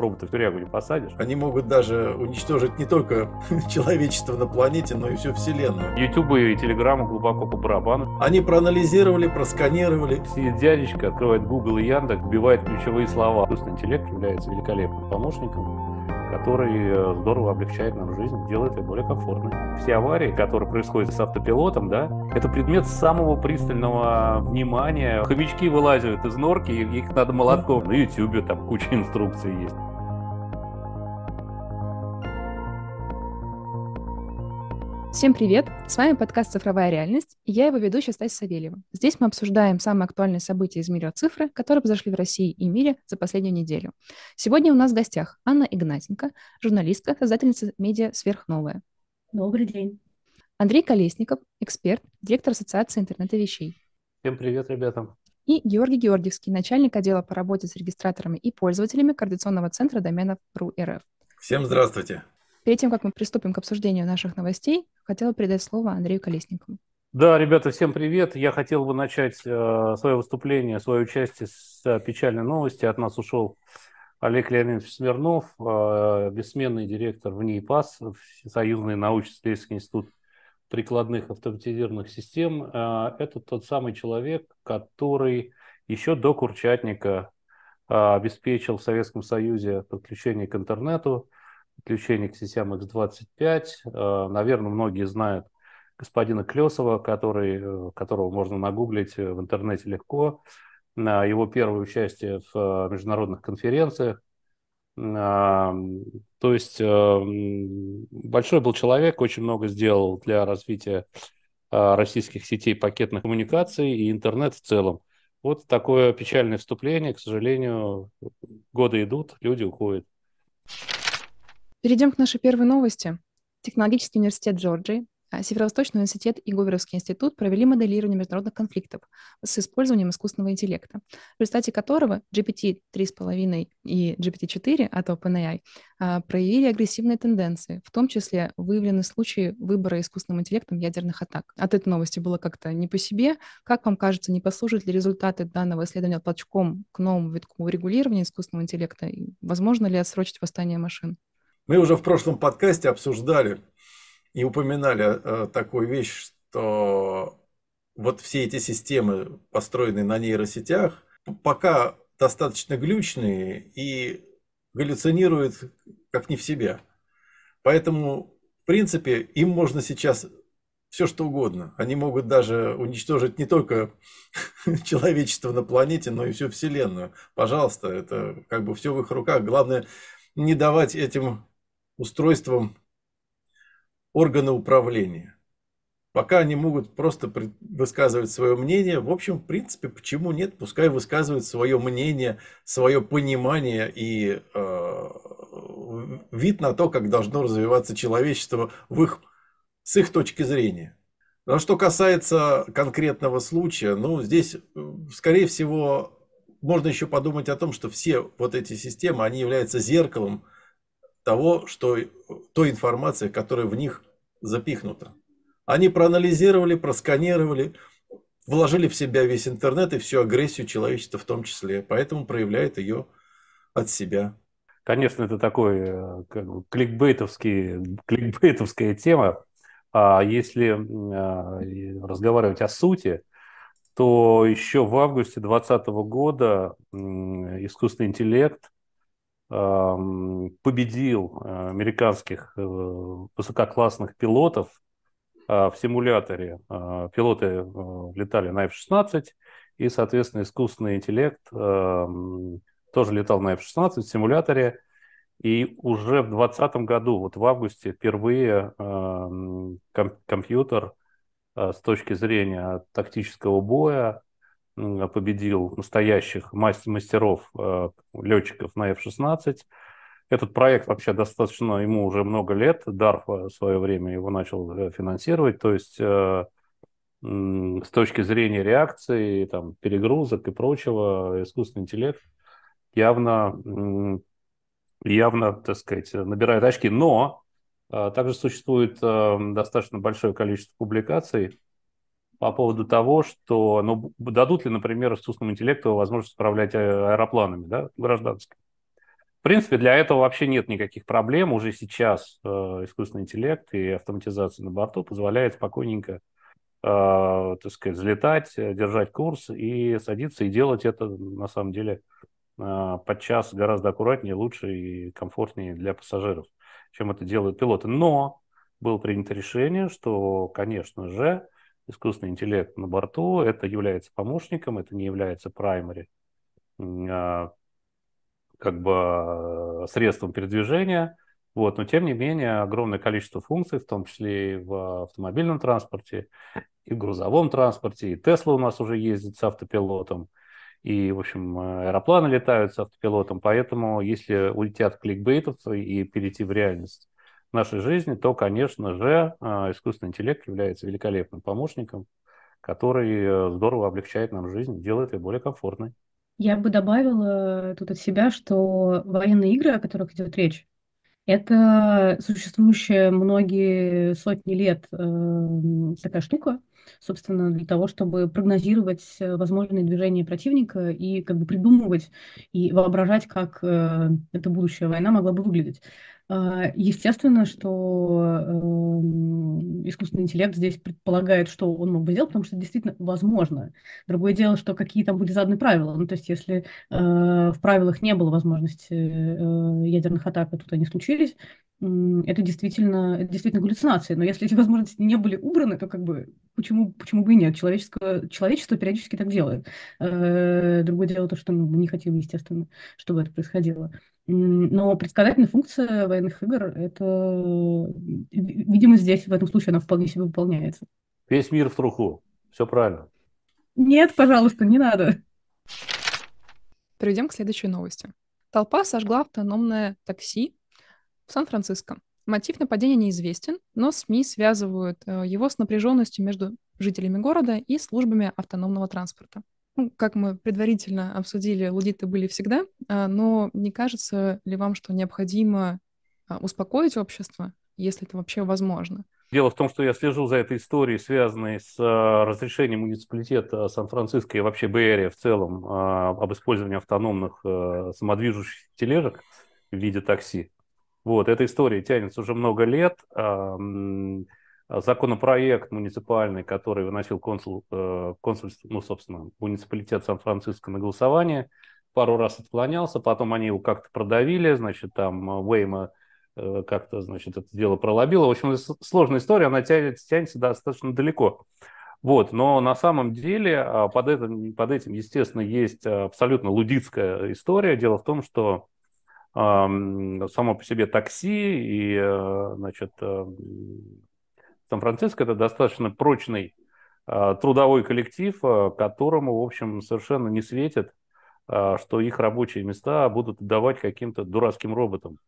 роботов в тюрягу не посадишь. Они могут даже уничтожить не только человечество на планете, но и всю Вселенную. Ютубы и Telegram глубоко по барабану. Они проанализировали, просканировали. Сидит дядечка, открывает Google и Яндекс, вбивает ключевые слова. Искусственный интеллект является великолепным помощником который э, здорово облегчает нам жизнь, делает ее более комфортной. Все аварии, которые происходят с автопилотом, да, это предмет самого пристального внимания. Хомячки вылазят из норки, их надо молотком. На YouTube там куча инструкций есть. Всем привет! С вами подкаст «Цифровая реальность» и я его ведущая Стась Савельева. Здесь мы обсуждаем самые актуальные события из мира цифры, которые произошли в России и мире за последнюю неделю. Сегодня у нас в гостях Анна Игнатенко, журналистка, создательница медиа «Сверхновая». Добрый день. Андрей Колесников, эксперт, директор Ассоциации интернета вещей. Всем привет, ребята. И Георгий Георгиевский, начальник отдела по работе с регистраторами и пользователями Координационного центра доменов РУ РФ. Всем здравствуйте. Перед тем, как мы приступим к обсуждению наших новостей, хотела передать слово Андрею Колесникову. Да, ребята, всем привет. Я хотел бы начать э, свое выступление, свою часть с э, печальной новости. От нас ушел Олег Леонидович Смирнов, э, бессменный директор в НИИПАС, Союзный научно-исследовательский институт прикладных автоматизированных систем. Это тот самый человек, который еще до Курчатника обеспечил в Советском Союзе подключение к интернету, подключение к сетям X25. Э, Наверное, многие знают господина Клесова, который, э, которого можно нагуглить э, в интернете легко. на Его первое участие в международных конференциях. То есть большой был человек, очень много сделал для развития российских сетей пакетных коммуникаций и интернет в целом. Вот такое печальное вступление, к сожалению, годы идут, люди уходят. Перейдем к нашей первой новости. Технологический университет Джорджии, а, Северо-Восточный университет и Гуверовский институт провели моделирование международных конфликтов с использованием искусственного интеллекта, в результате которого GPT 3.5 и GPT-4 от OpenAI проявили агрессивные тенденции, в том числе выявлены случаи выбора искусственным интеллектом ядерных атак. От этой новости было как-то не по себе. Как вам кажется, не послужат ли результаты данного исследования толчком к новому витку регулирования искусственного интеллекта? И возможно ли отсрочить восстание машин? Мы уже в прошлом подкасте обсуждали и упоминали э, такую вещь, что вот все эти системы, построенные на нейросетях, пока достаточно глючные и галлюцинируют как не в себя. Поэтому, в принципе, им можно сейчас все что угодно. Они могут даже уничтожить не только человечество на планете, но и всю Вселенную. Пожалуйста, это как бы все в их руках. Главное не давать этим устройством органа управления. Пока они могут просто высказывать свое мнение, в общем, в принципе, почему нет, пускай высказывают свое мнение, свое понимание и э, вид на то, как должно развиваться человечество в их, с их точки зрения. Но а что касается конкретного случая, ну, здесь, э, скорее всего, можно еще подумать о том, что все вот эти системы, они являются зеркалом, того, что э, той информации, которая в них запихнута. Они проанализировали, просканировали, вложили в себя весь интернет и всю агрессию человечества в том числе, поэтому проявляет ее от себя. Конечно, это такой э, как бы, кликбейтовский, кликбейтовская тема. А если а, разговаривать о сути, то еще в августе 2020 года искусственный интеллект – победил э, американских э, высококлассных пилотов э, в симуляторе. Пилоты летали на F-16, и, соответственно, искусственный интеллект тоже летал на F-16 в симуляторе. И уже в 2020 году, вот в августе, впервые ком- компьютер с точки зрения тактического боя Э, победил настоящих мастеров э, летчиков на F-16. Этот проект вообще достаточно, ему уже много лет, Дарф э, в свое время его начал финансировать, то есть с точки зрения реакции, там, перегрузок и прочего, искусственный интеллект явно, явно, так сказать, набирает очки. Но также существует достаточно большое количество публикаций, по поводу того, что ну, дадут ли, например, искусственному интеллекту возможность управлять э, аэропланами да, гражданскими. В принципе, для этого вообще нет никаких проблем. Уже сейчас э, искусственный интеллект и автоматизация на борту позволяет спокойненько э, так сказать, взлетать, э, держать курс и садиться, и делать это на самом деле э, подчас гораздо аккуратнее, лучше и комфортнее для пассажиров, чем это делают пилоты. Но было принято решение, что, конечно же, искусственный интеллект на борту, это является помощником, это не является праймари, а, как бы а, средством передвижения. Вот, но тем не менее огромное количество функций, в том числе и в автомобильном транспорте, и в грузовом транспорте, и Тесла у нас уже ездит с автопилотом, и, в общем, э, аэропланы летают с автопилотом, поэтому если уйти от кликбейтов и перейти в реальность, нашей жизни, то, конечно же, а, искусственный интеллект является великолепным помощником, который э, здорово облегчает нам жизнь, делает ее более комфортной. Я бы добавила тут от себя, что военные игры, о которых идет речь, это существующая многие сотни лет э, такая штука, собственно, для того, чтобы прогнозировать возможные движения противника и как бы придумывать и воображать, как э, эта будущая война могла бы выглядеть. А, естественно, что эм, искусственный интеллект здесь предполагает, что он мог бы сделать, потому что действительно возможно. Другое дело, что какие там были заданы правила. Ну, то есть, если э, в правилах не было возможности э, ядерных атак, и а тут они случились, это действительно, это действительно галлюцинации. Но если эти возможности не были убраны, то как бы почему, почему бы и нет? Человеческое, человечество периодически так делает. Э, другое дело то, что мы не хотим, естественно, чтобы это происходило. Но предсказательная функция военных игр, это, видимо, здесь в этом случае она вполне себе выполняется. Весь мир в труху. Все правильно. Нет, пожалуйста, не надо. Перейдем к следующей новости. Толпа сожгла автономное такси в Сан-Франциско. Мотив нападения неизвестен, но СМИ связывают э, его с напряженностью между жителями города и службами автономного транспорта. Ну, как мы предварительно обсудили, лудиты были всегда, а, но не кажется ли вам, что необходимо а, успокоить общество, если это вообще возможно? Дело в том, что я слежу за этой историей, связанной с а, разрешением муниципалитета Сан-Франциско и вообще Бэйри в целом об использовании автономных э, самодвижущих тележек в виде такси. Вот, эта история тянется уже много лет. Законопроект муниципальный, который выносил консул, э, консуль, ну, собственно, муниципалитет Сан-Франциско на голосование, пару раз отклонялся, потом они его как-то продавили, значит, там э, Уэйма э, как-то, значит, это дело пролобило. В общем, сложная история, она тянется, тянется достаточно далеко. Вот, но на самом деле а, под этим, под этим, естественно, есть а, абсолютно лудицкая история. Дело в том, что само по себе такси, и, э, значит, э, Сан-Франциско – это достаточно прочный а, трудовой коллектив, э, которому, в общем, совершенно не светит, а, что их рабочие места будут давать каким-то дурацким роботам.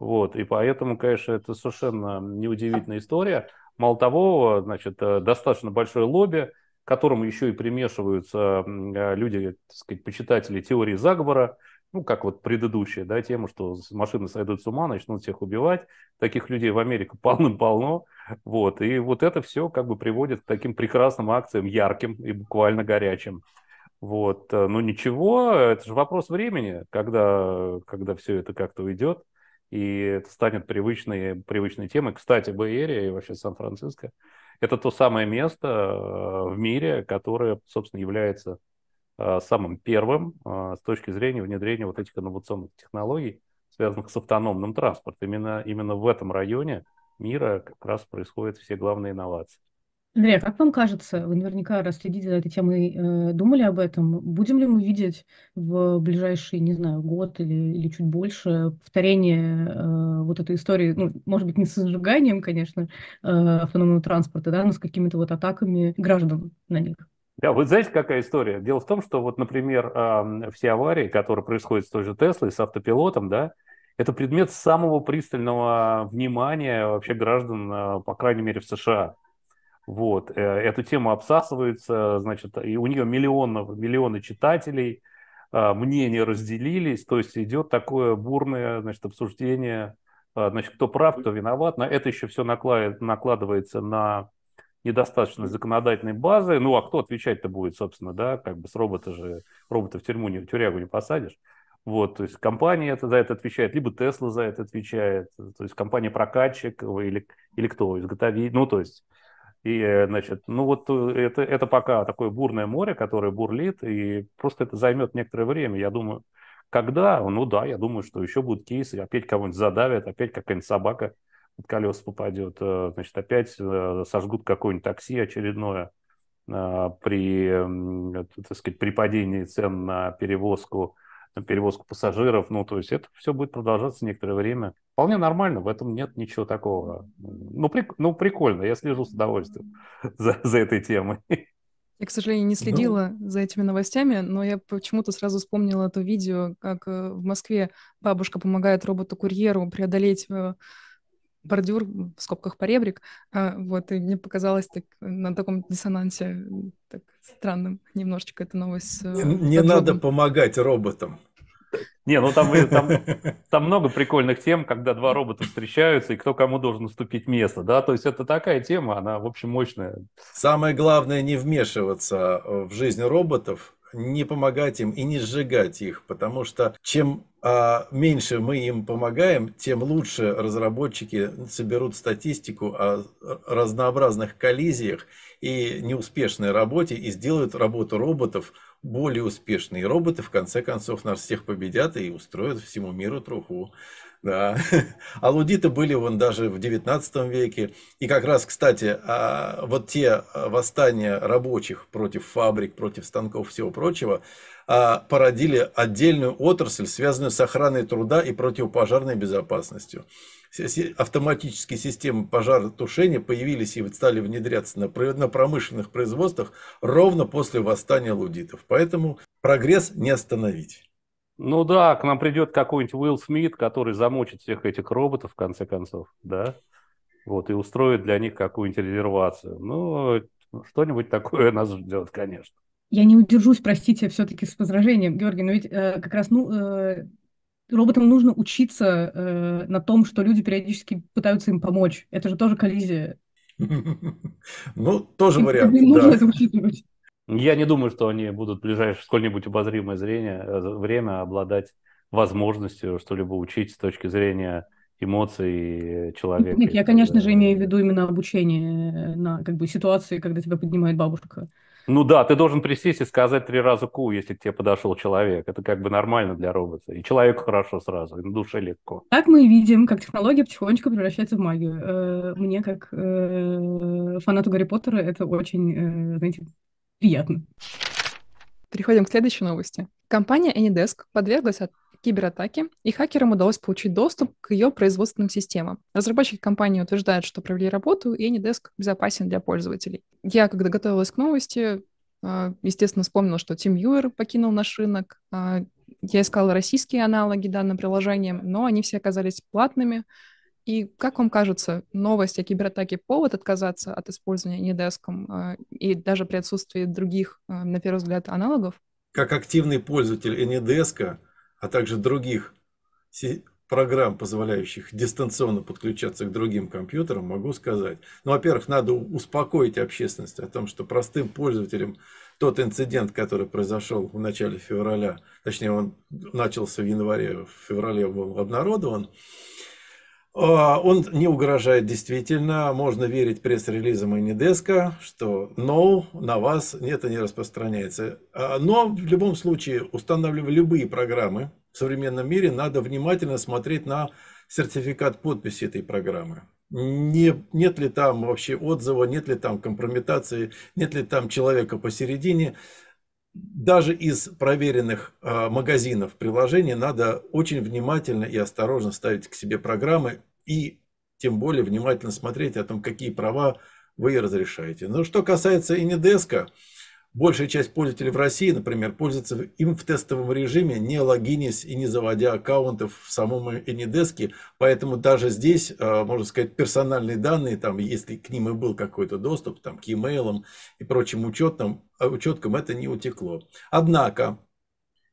Вот, и поэтому, конечно, это совершенно неудивительная история. Мало того, значит, достаточно большое лобби, к которому еще и примешиваются люди, так сказать, почитатели теории заговора – ну, как вот предыдущая, да, тема, что машины сойдут с ума, начнут всех убивать. Таких людей в Америке полным-полно. Вот, и вот это все как бы приводит к таким прекрасным акциям, ярким и буквально горячим. Вот, э, Но ну, ничего, это же вопрос времени, когда, когда все это как-то уйдет, и это станет привычной, привычной темой. Кстати, Бэйерия и вообще Сан-Франциско – это то самое место э, в мире, которое, собственно, является Э, самым первым э, с точки зрения внедрения вот этих инновационных технологий, связанных с автономным транспортом. Именно, именно в этом районе мира как раз происходят все главные инновации. Андрей, а как вам кажется, вы наверняка, раз следите за этой темой, э, думали об этом, будем ли мы видеть в ближайший, не знаю, год или, или чуть больше повторение э, вот этой истории, ну, может быть, не с сжиганием, конечно, э, автономного транспорта, да, но с какими-то вот атаками граждан на них? Да, вы знаете, какая история? Дело в том, что вот, например, все аварии, которые происходят с той же Теслой, с автопилотом, да, это предмет самого пристального внимания вообще граждан, а, по крайней мере, в США. Вот, э, эту тему обсасывается, значит, и у нее миллионов, миллионы читателей, а, мнения разделились, то есть идет такое бурное, значит, обсуждение, а, значит, кто прав, кто виноват, на это еще все накладывается на недостаточно законодательной базы. Ну, а кто отвечать-то будет, собственно, да, как бы с робота же, робота в тюрьму, не, в тюрягу не посадишь. Вот, то есть компания это, за это отвечает, либо Тесла за это отвечает, то есть компания-прокатчик или, или кто, изготовитель, ну, то есть, и, э, значит, ну вот э, это, это пока такое бурное море, которое бурлит, и просто это займет некоторое время, я думаю. Когда? Ну да, я думаю, что еще будут кейсы, опять кого-нибудь задавят, опять какая-нибудь собака – под колеса попадет, э, значит, опять э, сожгут какое-нибудь такси очередное э, при, так сказать, при падении цен на перевозку, на перевозку пассажиров. Ну, то есть это все будет продолжаться некоторое время. Вполне нормально, в этом нет ничего такого. Ну, при, ну прикольно, я слежу с удовольствием за, за этой темой. Я, к сожалению, не следила ну... за этими новостями, но я почему-то сразу вспомнила то видео, как в Москве бабушка помогает роботу-курьеру преодолеть бордюр, в скобках поребрик, а, вот, и мне показалось так, на таком диссонансе э, так странным немножечко это новость. Э, не, не надо помогать роботам. Не, ну там, там, там много прикольных тем, когда два робота встречаются, и кто кому должен уступить место, да, то есть это такая тема, она, в общем, мощная. Самое главное не вмешиваться э, в жизнь роботов, не помогать им и не сжигать их, потому что чем а, меньше мы им помогаем, тем лучше разработчики соберут статистику о разнообразных коллизиях и неуспешной работе и сделают работу роботов более успешной. И роботы в конце концов нас всех победят и устроят всему миру труху. Да. Алудиты были вон даже в 19 веке. И как раз, кстати, а, вот те а, восстания рабочих против фабрик, против станков, всего прочего, а, породили отдельную отрасль, связанную с охраной труда и противопожарной безопасностью. Автоматические системы пожаротушения появились и стали внедряться на промышленных производствах ровно после восстания лудитов. Поэтому прогресс не остановить. Ну да, к нам придет какой-нибудь Уилл Смит, который замочит всех этих роботов, в конце концов, да, вот, и устроит для них какую-нибудь резервацию. Ну, э, что-нибудь такое нас ждет, конечно. Я не удержусь, простите, все-таки с возражением, Георгий, но ну ведь э, как раз, ну, э, роботам нужно учиться э, на том, что люди периодически пытаются им помочь. Это же тоже коллизия. Ну, тоже вариант. Нужно это учитывать. Я не думаю, что они будут в ближайшее сколь-нибудь обозримое зрение, э, время обладать возможностью что-либо учить с точки зрения эмоций человека. Нет, я, конечно же, имею в виду именно обучение э, на как бы, ситуации, когда тебя поднимает бабушка. Ну да, ты должен присесть и сказать три раза ку, если к тебе подошел человек. Это как бы нормально для робота. И человеку хорошо сразу, и на душе легко. Так мы видим, как технология потихонечку превращается в магию. Э, мне, как фанату Гарри Поттера, это очень, знаете, приятно. Переходим к следующей новости. Компания AnyDesk подверглась от кибератаки, и хакерам удалось получить доступ к ее производственным системам. Разработчики компании утверждают, что провели работу, и AnyDesk безопасен для пользователей. Я, когда готовилась к новости, а, естественно, вспомнила, что Тим Юер покинул наш рынок. А, я искала российские аналоги данным приложением, но они все оказались платными, и как вам кажется, новость о кибератаке – повод отказаться от использования недеском а, и даже при отсутствии других, а, на первый взгляд, аналогов? Как активный пользователь Энидеска, а также других программ, позволяющих дистанционно подключаться к другим компьютерам, могу сказать. Ну, во-первых, надо успокоить общественность о том, что простым пользователям тот инцидент, который произошел в начале февраля, точнее, он начался в январе, в феврале был обнародован, а, он не угрожает действительно, можно верить пресс-релизам Инидеска, что no, на вас это не распространяется. А, но в любом случае, устанавливая любые программы в современном мире, надо внимательно смотреть на сертификат подписи этой программы. Не, нет ли там вообще отзыва, нет ли там компрометации, нет ли там человека посередине даже из проверенных а, магазинов приложений надо очень внимательно и осторожно ставить к себе программы и тем более внимательно смотреть о том, какие права вы разрешаете. Но что касается и Инедеска, Большая часть пользователей в России, например, пользуется им в тестовом режиме, не логинясь и не заводя аккаунтов в самом Anydesk. Поэтому даже здесь, а, можно сказать, персональные данные, там, если к ним и был какой-то доступ, там, к e-mail и прочим учетным, а, учеткам, это не утекло. Однако,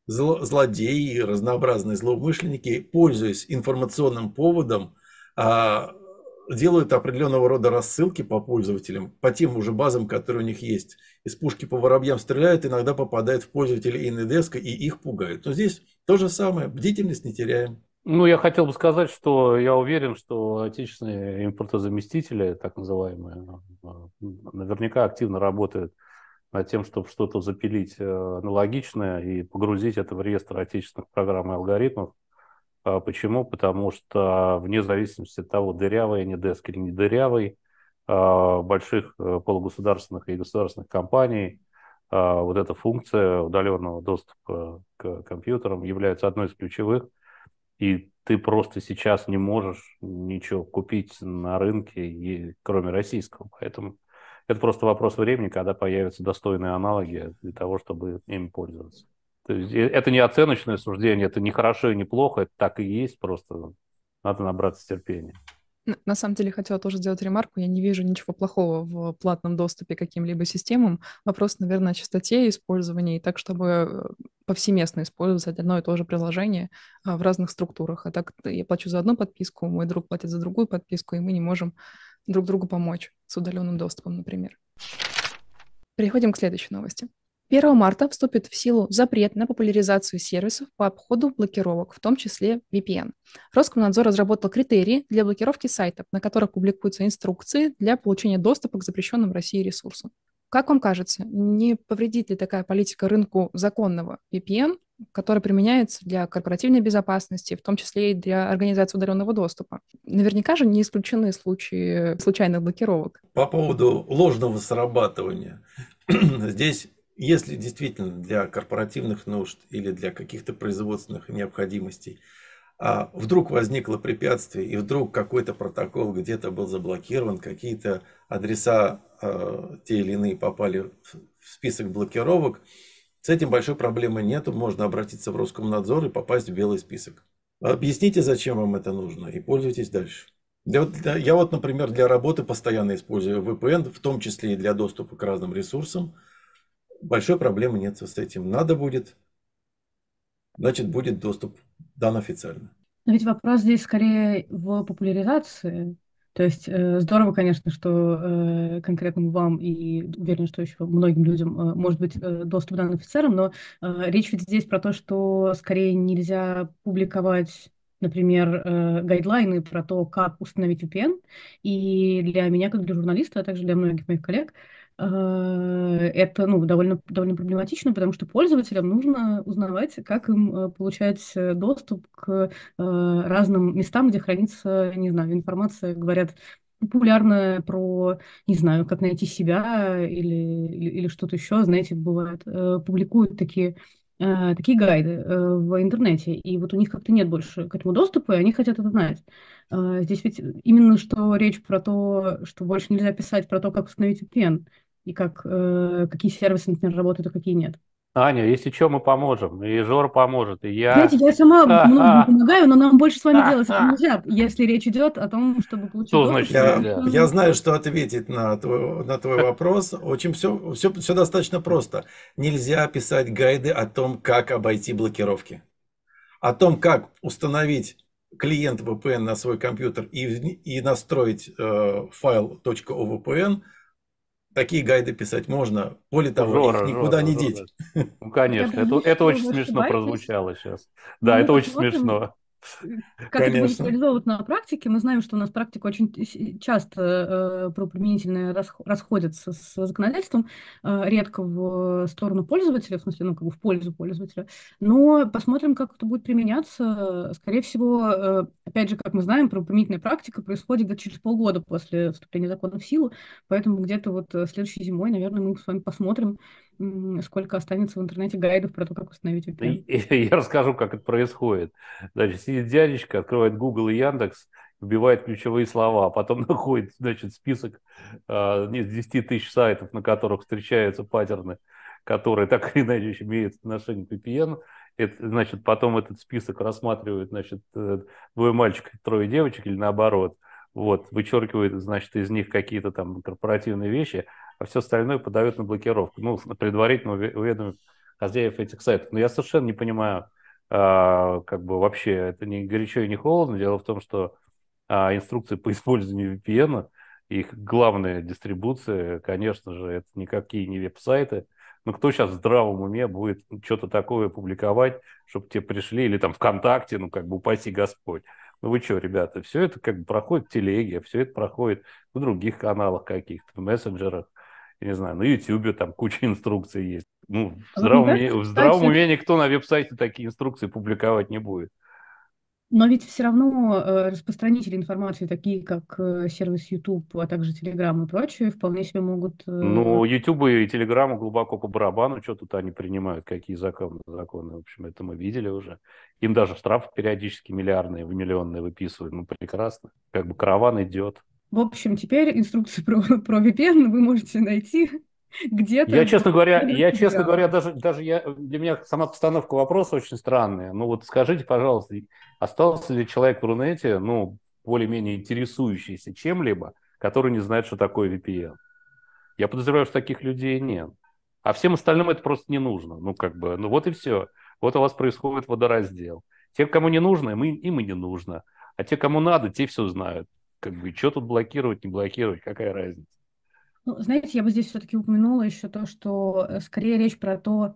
зло, злодеи и разнообразные злоумышленники, пользуясь информационным поводом, а, делают определенного рода рассылки по пользователям, по тем уже базам, которые у них есть. Из пушки по воробьям стреляют, иногда попадают в пользователей Инедеска и их пугают. Но здесь то же самое, бдительность не теряем. Ну, я хотел бы сказать, что я уверен, что отечественные импортозаместители, так называемые, э, наверняка активно работают над тем, чтобы что-то запилить э, аналогичное и погрузить это в реестр отечественных программ и алгоритмов. А почему? Потому что вне зависимости от того, дырявый они деск или не дырявый, а, больших э, полугосударственных и государственных компаний а, вот эта функция удаленного доступа к компьютерам является одной из ключевых. И ты просто сейчас не можешь ничего купить на рынке, и, кроме российского. Поэтому это просто вопрос времени, когда появятся достойные аналоги для того, чтобы им пользоваться. То есть э, это не оценочное суждение, это не хорошо и не плохо, это так и есть, просто надо набраться терпения. На самом деле хотела тоже сделать ремарку. Я не вижу ничего плохого в платном доступе к каким-либо системам. Вопрос, наверное, о частоте использования и так, чтобы э, повсеместно использовать одно и то же приложение а, в разных структурах. А так я плачу за одну подписку, мой друг платит за другую подписку, и мы не можем друг другу помочь с удаленным доступом, например. Переходим к следующей новости. 1 марта вступит в силу запрет на популяризацию сервисов по обходу блокировок, в том числе VPN. Роскомнадзор разработал критерии для блокировки сайтов, на которых публикуются инструкции для получения доступа к запрещенным в России ресурсам. Как вам кажется, не повредит ли такая политика рынку законного VPN, который применяется для корпоративной безопасности, в том числе и для организации удаленного доступа? Наверняка же не исключены случаи случайных блокировок. По поводу ложного срабатывания. Здесь если действительно для корпоративных нужд или для каких-то производственных необходимостей а вдруг возникло препятствие, и вдруг какой-то протокол где-то был заблокирован, какие-то адреса э, те или иные попали в список блокировок, с этим большой проблемы нет, можно обратиться в Роскомнадзор и попасть в белый список. Объясните, зачем вам это нужно, и пользуйтесь дальше. Для, для, я вот, например, для работы постоянно использую VPN, в том числе и для доступа к разным ресурсам – большой проблемы нет с этим. Надо будет, значит, будет доступ дан официально. Но ведь вопрос здесь скорее в популяризации. То есть э, здорово, конечно, что э, конкретно вам и уверен, что еще многим людям э, может быть э, доступ дан офицерам, но э, речь ведь здесь про то, что скорее нельзя публиковать например, э, гайдлайны про то, как установить VPN. И для меня, как для журналиста, а также для многих моих коллег, Э, это ну, довольно, довольно проблематично, потому что пользователям нужно узнавать, как им э, получать э, доступ к разным местам, где хранится, не знаю, информация, говорят, популярная про, не знаю, как найти себя или, или, или что-то еще, знаете, бывает, публикуют такие такие гайды в интернете, и вот у них как-то нет больше к этому доступа, и они хотят это знать. Здесь ведь именно что речь про то, что больше нельзя писать про то, как установить VPN и как, э, какие сервисы, например, работают, а какие нет. Аня, если что, мы поможем. И Жор поможет, и я. Знаете, я сама много помогаю, но нам больше с вами делать это нельзя, если речь идет о том, чтобы получить... Что значит я, я знаю, что ответить на твой, на твой вопрос. Очень все, все, все достаточно просто. Нельзя писать гайды о том, как обойти блокировки. О том, как установить клиент VPN на свой компьютер и, и настроить э, файл .ovpn – такие гайды писать можно. Более того, Жора, их никуда Жора, не деть. Ну, конечно, это, это очень смешно прозвучало сейчас. Да, ну, это очень смешно. Как Конечно. это будет реализовано на практике? Мы знаем, что у нас практика очень часто э, правоприменительная расходится с законодательством, э, редко в э, сторону пользователя, в смысле, ну, как бы в пользу пользователя. Но посмотрим, как это будет применяться. Скорее всего, э, опять же, как мы знаем, правоприменительная практика происходит где через полгода после вступления закона в силу, поэтому где-то вот э, следующей зимой, наверное, мы с вами посмотрим, сколько останется в интернете гайдов про то, как установить VPN. Я расскажу, как это происходит. Значит, сидит дядечка, открывает Google и Яндекс, вбивает ключевые слова, а потом находит, значит, список э, из 10 тысяч сайтов, на которых встречаются паттерны, которые так или иначе имеют отношение к VPN. Это, значит, потом этот список рассматривают, значит, э, двое мальчиков, трое девочек или наоборот – вот, вычеркивает, значит, из них какие-то там корпоративные вещи, а все остальное подают на блокировку. Ну, предварительно уведомив хозяев этих сайтов. Но я совершенно не понимаю, а, как бы вообще это не горячо и не холодно. Дело в том, что а, инструкции по использованию VPN, их главная дистрибуция, конечно же, это никакие не веб-сайты, Но кто сейчас в здравом уме будет что-то такое публиковать, чтобы тебе пришли, или там ВКонтакте, ну, как бы упаси Господь. Ну, вы что, ребята, все это как бы проходит в телеге, все это проходит в других каналах каких-то, в мессенджерах я не знаю, на Ютьюбе там куча инструкций есть. Ну, в ну здравом, уме... в здравом уме никто на веб-сайте такие инструкции публиковать не будет. Но ведь все равно э, распространители информации, такие как э, сервис YouTube, а также Telegram и прочее, вполне себе могут... Э, ну, YouTube и Telegram глубоко по барабану, что тут они принимают, какие законы, законы, в общем, это мы видели уже. Им даже штрафы периодически миллиардные, миллионные выписывают, ну, прекрасно. Как бы караван идет. В общем, теперь инструкцию про, про VPN вы можете найти где-то. Я, честно говоря, я, честно говоря, даже, даже я, для меня сама постановка вопроса очень странная. Ну вот скажите, пожалуйста, остался ли человек в Рунете, ну, более-менее интересующийся чем-либо, который не знает, что такое VPN? Я подозреваю, что таких людей нет. А всем остальным это просто не нужно. Ну, как бы, ну вот и все. Вот у вас происходит водораздел. Те, кому не нужно, им, им и не нужно. А те, кому надо, те все знают как бы, что тут блокировать, не блокировать, какая разница? Ну, знаете, я бы здесь все-таки упомянула еще то, что э, скорее речь про то,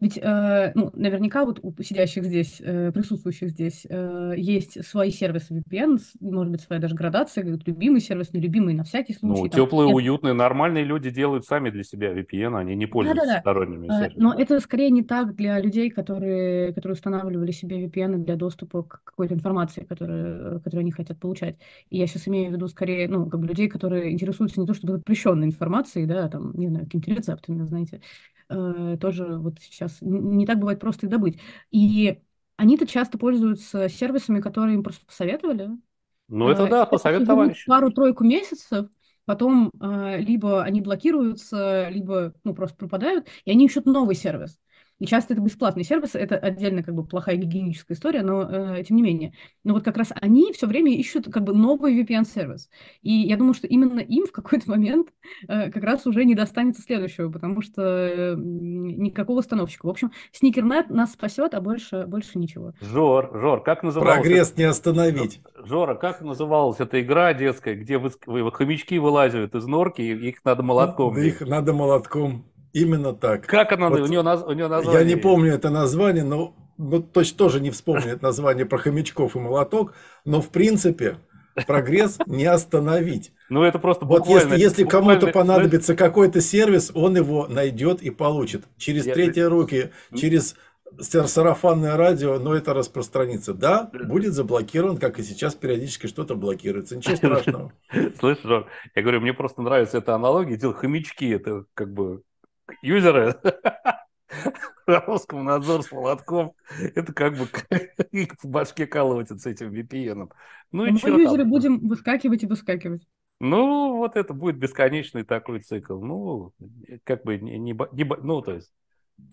ведь, э, ну, наверняка вот у сидящих здесь, э, присутствующих здесь, э, есть свои сервисы VPN, может быть, своя даже градация, как любимый сервис, нелюбимый, на всякий ну, случай. Ну, там, теплые, нет. уютные, нормальные люди делают сами для себя VPN, они не пользуются Да-да-да. сторонними э, сервисами. Но это скорее не так для людей, которые, которые устанавливали себе VPN для доступа к какой-то информации, которую, которую они хотят получать. И я сейчас имею в виду скорее, ну, как бы людей, которые интересуются не то, чтобы запрещенной информацией, да, там, не знаю, какими-то рецептами, знаете, Э, тоже вот сейчас не так бывает просто и добыть. И они-то часто пользуются сервисами, которые им просто посоветовали. Ну, это э, да, посоветовали. Пару-тройку месяцев, потом э, либо они блокируются, либо ну, просто пропадают, и они ищут новый сервис. И часто это бесплатный сервис, это отдельно как бы плохая гигиеническая история, но э, тем не менее. Но вот как раз они все время ищут как бы новый VPN-сервис. И я думаю, что именно им в какой-то момент э, как раз уже не достанется следующего, потому что э, никакого установщика. В общем, сникернет нас спасет, а больше, больше ничего. Жор, Жор, как называлась... Прогресс не остановить. Жора, как называлась эта игра детская, где вы, вы хомячки вылазят вылазят из норки, их надо молотком. Да их надо молотком. Именно так. Как она, вот, у, нее, у нее название? Я не помню это название, но ну, точно тоже не вспомнит название про хомячков и молоток, но в принципе прогресс не остановить. Ну это просто Вот если, если кому-то понадобится какой-то сервис, он его найдет и получит. Через я... третьи руки, через сарафанное радио, но это распространится. Да, будет заблокирован, как и сейчас периодически что-то блокируется. Ничего страшного. Слышишь, Жор, я говорю, мне просто нравится эта аналогия. дел Хомячки, это как бы юзеры Роскомнадзор с молотком, это как бы их в башке колотит с этим VPN. Ну, и Мы юзеры там? будем выскакивать и выскакивать. Ну, вот это будет бесконечный такой цикл. Ну, как бы не, не, не ну, то есть,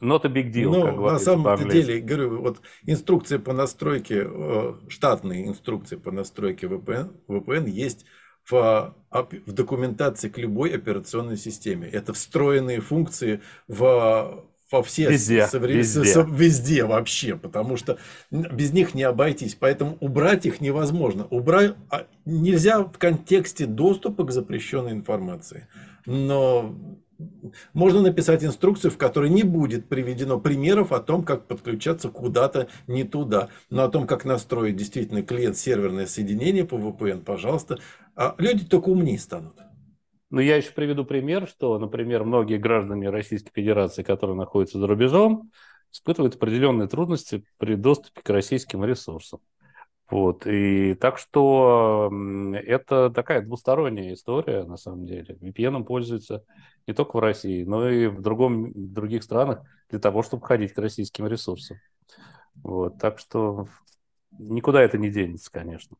not a big deal. Ну, на самом деле, говорю, вот инструкция по настройке, э, штатные инструкции по настройке VPN, VPN есть в, в документации к любой операционной системе. Это встроенные функции в во все везде, соврем... везде. везде вообще, потому что без них не обойтись. Поэтому убрать их невозможно. Убрать а, нельзя в контексте доступа к запрещенной информации. Но можно написать инструкцию, в которой не будет приведено примеров о том, как подключаться куда-то не туда. Но о том, как настроить действительно клиент-серверное соединение по VPN, пожалуйста. А люди только умнее станут. Но ну, я еще приведу пример, что, например, многие граждане Российской Федерации, которые находятся за рубежом, испытывают определенные трудности при доступе к российским ресурсам. Вот. И так что это такая двусторонняя история, на самом деле. VPN пользуется не только в России, но и в, другом, в других странах для того, чтобы ходить к российским ресурсам. Вот. Так что никуда это не денется, конечно.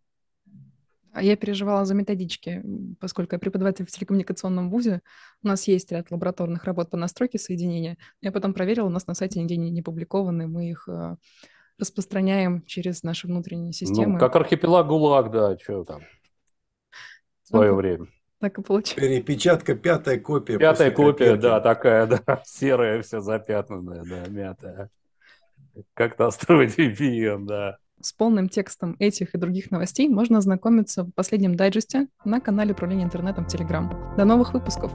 А я переживала за методички, поскольку я преподаватель в телекоммуникационном вузе. У нас есть ряд лабораторных работ по настройке соединения. Я потом проверила, у нас на сайте нигде не, не публикованы, мы их а, распространяем через наши внутренние ну, системы. Ну, как архипелаг ГУЛАГ, да, что там в свое ну, время. Так и получилось. Перепечатка, пятая копия. Пятая копия, копирки. да, такая, да, серая, вся запятнанная, да, мятая. Как настроить VPN, да. С полным текстом этих и других новостей можно ознакомиться в последнем дайджесте на канале управления интернетом в Телеграм. До новых выпусков!